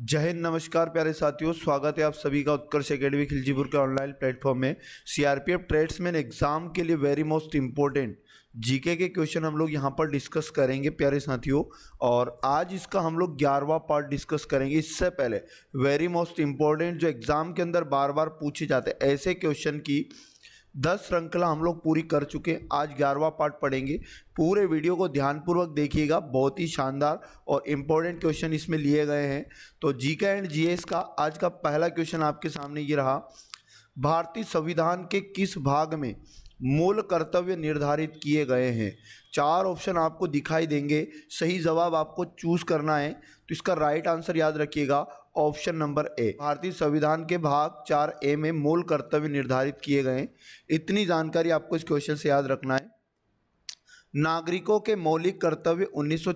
जय हिंद नमस्कार प्यारे साथियों स्वागत है आप सभी का उत्कर्ष एकेडमी खिलजीपुर के ऑनलाइन प्लेटफॉर्म में सीआरपीएफ ट्रेड्समैन एग्जाम के लिए वेरी मोस्ट इम्पोर्टेंट जीके के क्वेश्चन हम लोग यहाँ पर डिस्कस करेंगे प्यारे साथियों और आज इसका हम लोग ग्यारहवा पार्ट डिस्कस करेंगे इससे पहले वेरी मोस्ट इम्पोर्टेंट जो एग्ज़ाम के अंदर बार बार पूछे जाते हैं ऐसे क्वेश्चन की दस श्रृंखला हम लोग पूरी कर चुके हैं आज ग्यारहवा पार्ट पढ़ेंगे पूरे वीडियो को ध्यानपूर्वक देखिएगा बहुत ही शानदार और इम्पोर्टेंट क्वेश्चन इसमें लिए गए हैं तो जी का एंड जी का आज का पहला क्वेश्चन आपके सामने ये रहा भारतीय संविधान के किस भाग में मूल कर्तव्य निर्धारित किए गए हैं चार ऑप्शन आपको दिखाई देंगे सही जवाब आपको चूज़ करना है तो इसका राइट आंसर याद रखिएगा ऑप्शन नंबर ए भारतीय संविधान के भाग चार ए में मूल कर्तव्य निर्धारित किए गए इतनी जानकारी आपको इस क्वेश्चन से याद रखना है नागरिकों के मौलिक कर्तव्य उन्नीस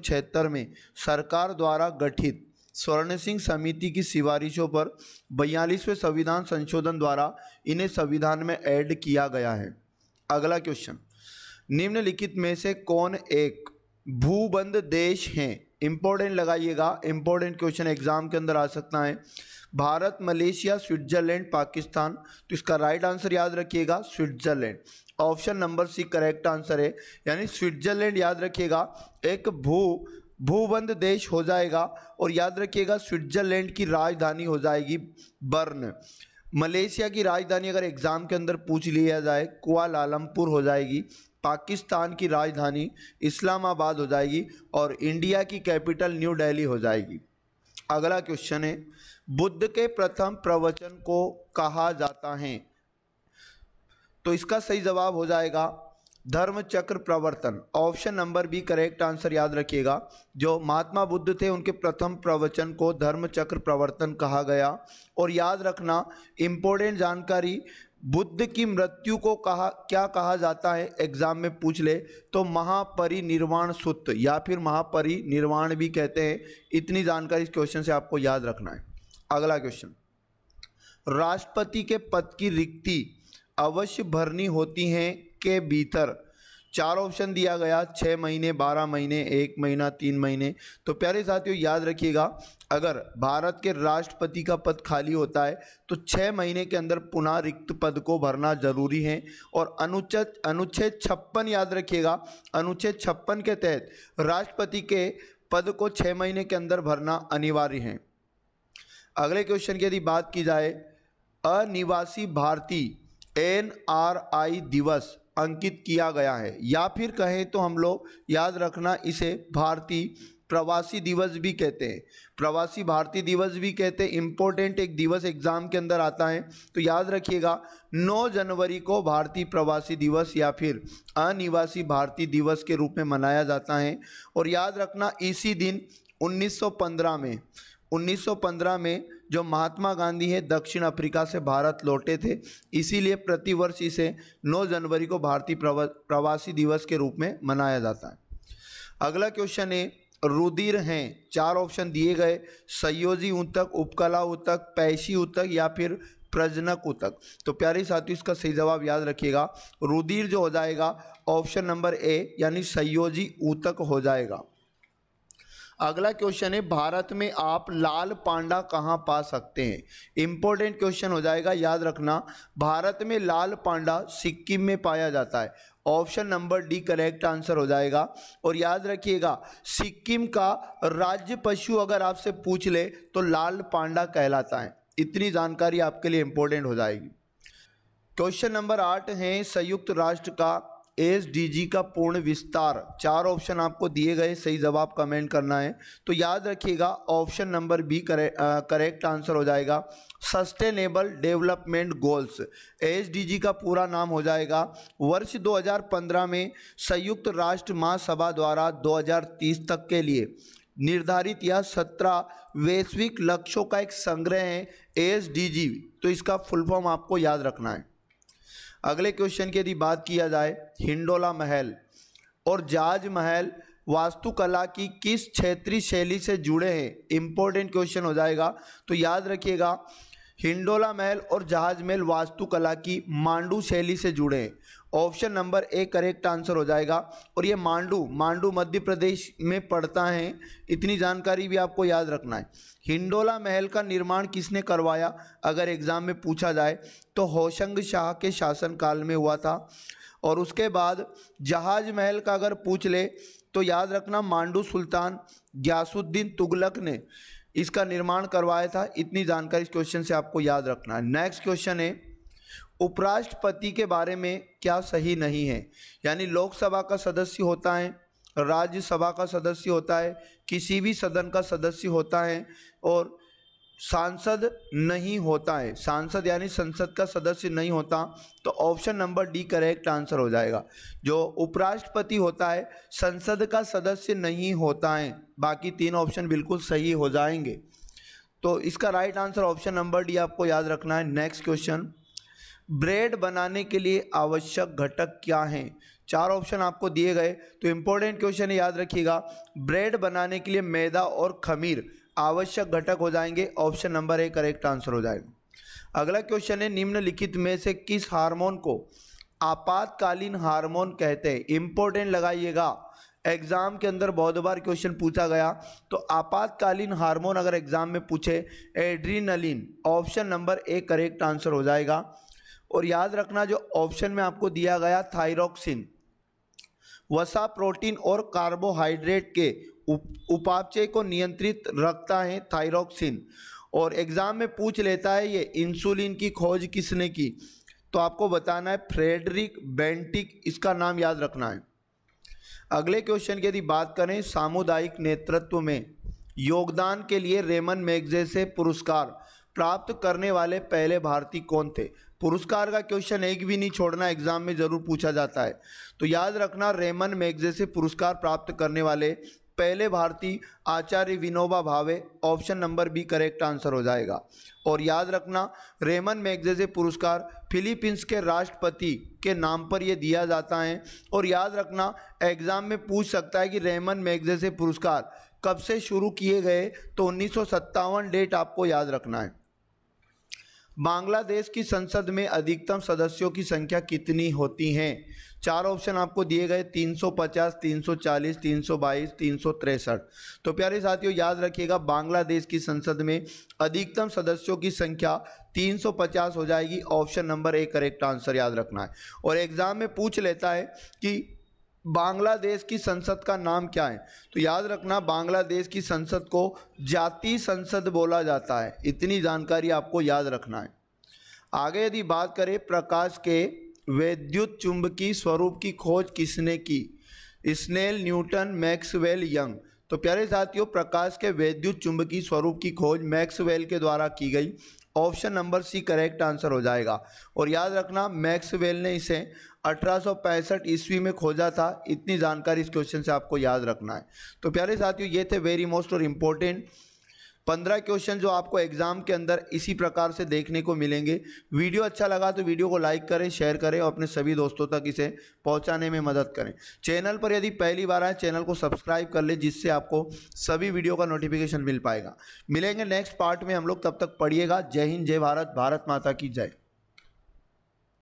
में सरकार द्वारा गठित स्वर्ण सिंह समिति की सिफारिशों पर बयालीसवें संविधान संशोधन द्वारा इन्हें संविधान में ऐड किया गया है अगला क्वेश्चन निम्नलिखित में से कौन एक भूबंद देश हैं इम्पोर्टेंट लगाइएगा इम्पोर्टेंट क्वेश्चन एग्जाम के अंदर आ सकता है भारत मलेशिया स्विट्जरलैंड पाकिस्तान तो इसका राइट आंसर याद रखिएगा Switzerland option number C correct answer है यानी स्विट्जरलैंड याद रखिएगा एक भू भूबंद देश हो जाएगा और याद रखिएगा स्विट्जरलैंड की राजधानी हो जाएगी बर्न मलेशिया की राजधानी अगर एग्ज़ाम के अंदर पूछ लिया जाए कुआलालमपुर हो जाएगी पाकिस्तान की राजधानी इस्लामाबाद हो जाएगी और इंडिया की कैपिटल न्यू दिल्ली हो जाएगी अगला क्वेश्चन है बुद्ध के प्रथम प्रवचन को कहा जाता है तो इसका सही जवाब हो जाएगा Dharma Chakra Pravartan option number B correct answer याद रखिएगा जो महात्मा बुद्ध थे उनके प्रथम प्रवचन को धर्म चक्र प्रवर्तन कहा गया और याद रखना इम्पोर्टेंट जानकारी बुद्ध की मृत्यु को कहा क्या कहा जाता है एग्जाम में पूछ ले तो महापरिनिर्वाण सूत्र या फिर महापरिनिर्वाण भी कहते हैं इतनी जानकारी इस क्वेश्चन से आपको याद रखना है अगला क्वेश्चन राष्ट्रपति के पद की रिक्ति अवश्य भरनी होती है के भीतर चार ऑप्शन दिया गया छः महीने बारह महीने एक महीना तीन महीने तो प्यारे साथियों याद रखिएगा अगर भारत के राष्ट्रपति का पद खाली होता है तो छः महीने के अंदर पुनः रिक्त पद को भरना जरूरी है और अनुच्छेद अनुच्छेद छप्पन याद रखिएगा अनुच्छेद छप्पन के तहत राष्ट्रपति के पद को छः महीने के अंदर भरना अनिवार्य है अगले क्वेश्चन की यदि बात की जाए अनिवासी भारतीय एन आर आई दिवस अंकित किया गया है या फिर कहें तो हम लोग याद रखना इसे भारतीय प्रवासी दिवस भी कहते हैं प्रवासी भारतीय दिवस भी कहते हैं इम्पोर्टेंट एक दिवस एग्जाम के अंदर आता है तो याद रखिएगा 9 जनवरी को भारतीय प्रवासी दिवस या फिर अनिवासी भारतीय दिवस के रूप में मनाया जाता है और याद रखना इसी दिन 1915 में 1915 में जो महात्मा गांधी है दक्षिण अफ्रीका से भारत लौटे थे इसीलिए प्रतिवर्ष इसे 9 जनवरी को भारतीय प्रवासी दिवस के रूप में मनाया जाता है अगला क्वेश्चन है रुधिर हैं चार ऑप्शन दिए गए संयोजी ऊतक उपकला उतक पैशी उतक या फिर प्रजनक उतक तो प्यारे साथियों इसका सही जवाब याद रखिएगा रुधिर जो हो जाएगा ऑप्शन नंबर ए यानी संयोजी ऊतक हो जाएगा अगला क्वेश्चन है भारत में आप लाल पांडा कहाँ पा सकते हैं इंपॉर्टेंट क्वेश्चन हो जाएगा याद रखना भारत में लाल पांडा सिक्किम में पाया जाता है option number D correct answer हो जाएगा और याद रखिएगा सिक्किम का राज्य पशु अगर आपसे पूछ ले तो लाल पांडा कहलाता है इतनी जानकारी आपके लिए इंपॉर्टेंट हो जाएगी क्वेश्चन नंबर आठ है संयुक्त राष्ट्र का जी का पूर्ण विस्तार चार ऑप्शन आपको दिए गए सही जवाब कमेंट करना है तो याद रखिएगा ऑप्शन नंबर बी करे, करेक्ट आंसर हो जाएगा सस्टेनेबल डेवलपमेंट गोल्स जी का पूरा नाम हो जाएगा वर्ष 2015 में संयुक्त राष्ट्र महासभा द्वारा 2030 तक के लिए निर्धारित यह सत्रह वैश्विक लक्ष्यों का एक संग्रह है एस तो इसका फुल फॉर्म आपको याद रखना है अगले क्वेश्चन की यदि बात किया जाए हिंडोला महल और जाज महल वास्तुकला की किस क्षेत्रीय शैली से जुड़े हैं इंपॉर्टेंट क्वेश्चन हो जाएगा तो याद रखिएगा हिंडोला महल और जहाज महल वास्तुकला की मांडू शैली से जुड़े हैं option number A correct answer हो जाएगा और ये मांडू मांडू मध्य प्रदेश में पड़ता है इतनी जानकारी भी आपको याद रखना है हिंडोला महल का निर्माण किसने करवाया अगर एग्ज़ाम में पूछा जाए तो होशंग शाह के शासनकाल में हुआ था और उसके बाद जहाज महल का अगर पूछ ले तो याद रखना मांडू सुल्तान ग्यासुद्दीन तुगलक ने इसका निर्माण करवाया था इतनी जानकारी इस क्वेश्चन से आपको याद रखना है नेक्स्ट क्वेश्चन है उपराष्ट्रपति के बारे में क्या सही नहीं है यानी लोकसभा का सदस्य होता है राज्यसभा का सदस्य होता है किसी भी सदन का सदस्य होता है और सांसद नहीं होता है सांसद यानी संसद का सदस्य नहीं होता तो option number D correct answer हो जाएगा जो उपराष्ट्रपति होता है संसद का सदस्य नहीं होता है बाकी तीन ऑप्शन बिल्कुल सही हो जाएंगे तो इसका right answer option number D आपको याद रखना है नेक्स्ट क्वेश्चन ब्रेड बनाने के लिए आवश्यक घटक क्या हैं चार ऑप्शन आपको दिए गए तो इम्पोर्टेंट क्वेश्चन याद रखिएगा ब्रेड बनाने के लिए मैदा और खमीर आवश्यक घटक हो जाएंगे option number A correct answer हो जाएगा अगला क्वेश्चन है निम्नलिखित में से किस हार्मोन को आपातकालीन हार्मोन कहते हैं इंपॉर्टेंट लगाइएगा एग्ज़ाम के अंदर बहुत बार क्वेश्चन पूछा गया तो आपातकालीन हार्मोन अगर एग्ज़ाम में पूछे adrenaline option number A correct answer हो जाएगा और याद रखना जो ऑप्शन में आपको दिया गया थायरोक्सिन वसा प्रोटीन और कार्बोहाइड्रेट के उप, उपापचय को नियंत्रित रखता है थायरोक्सिन और एग्ज़ाम में पूछ लेता है ये इंसुलिन की खोज किसने की तो आपको बताना है फ्रेडरिक बेंटिक इसका नाम याद रखना है अगले क्वेश्चन की यदि बात करें सामुदायिक नेतृत्व में योगदान के लिए रेमन मैगजे से पुरस्कार प्राप्त करने वाले पहले भारतीय कौन थे पुरस्कार का क्वेश्चन एक भी नहीं छोड़ना एग्जाम में ज़रूर पूछा जाता है तो याद रखना रेमन मैगजे से पुरस्कार प्राप्त करने वाले पहले भारतीय आचार्य Vinoba Bhave option number B correct answer हो जाएगा और याद रखना रेमन मैगजेजे पुरस्कार फिलीपींस के राष्ट्रपति के नाम पर यह दिया जाता है और याद रखना एग्ज़ाम में पूछ सकता है कि रेमन मैगजेजे पुरस्कार कब से शुरू किए गए तो उन्नीस डेट आपको याद रखना है बांग्लादेश की संसद में अधिकतम सदस्यों की संख्या कितनी होती है चार ऑप्शन आपको दिए गए 350, 340, 322, 363। तो प्यारे साथियों याद रखिएगा बांग्लादेश की संसद में अधिकतम सदस्यों की संख्या 350 हो जाएगी option number A correct answer याद रखना है और एग्जाम में पूछ लेता है कि बांग्लादेश की संसद का नाम क्या है तो याद रखना बांग्लादेश की संसद को जाति संसद बोला जाता है इतनी जानकारी आपको याद रखना है आगे यदि बात करें प्रकाश के वैद्युत चुंबकीय स्वरूप की खोज किसने की स्नेल न्यूटन मैक्सवेल यंग तो प्यारे साथियों प्रकाश के वैद्युत चुंबकीय स्वरूप की खोज मैक्सवेल के द्वारा की गई option number C correct answer हो जाएगा और याद रखना मैक्सवेल ने इसे अठारह ईस्वी में खोजा था इतनी जानकारी इस क्वेश्चन से आपको याद रखना है तो प्यारे साथियों ये थे वेरी मोस्ट और इम्पोर्टेंट पंद्रह क्वेश्चन जो आपको एग्जाम के अंदर इसी प्रकार से देखने को मिलेंगे वीडियो अच्छा लगा तो वीडियो को लाइक करें शेयर करें और अपने सभी दोस्तों तक इसे पहुंचाने में मदद करें चैनल पर यदि पहली बार आए चैनल को सब्सक्राइब कर लें जिससे आपको सभी वीडियो का नोटिफिकेशन मिल पाएगा मिलेंगे नेक्स्ट पार्ट में हम लोग तब तक पढ़िएगा जय हिंद जय भारत भारत माता की जय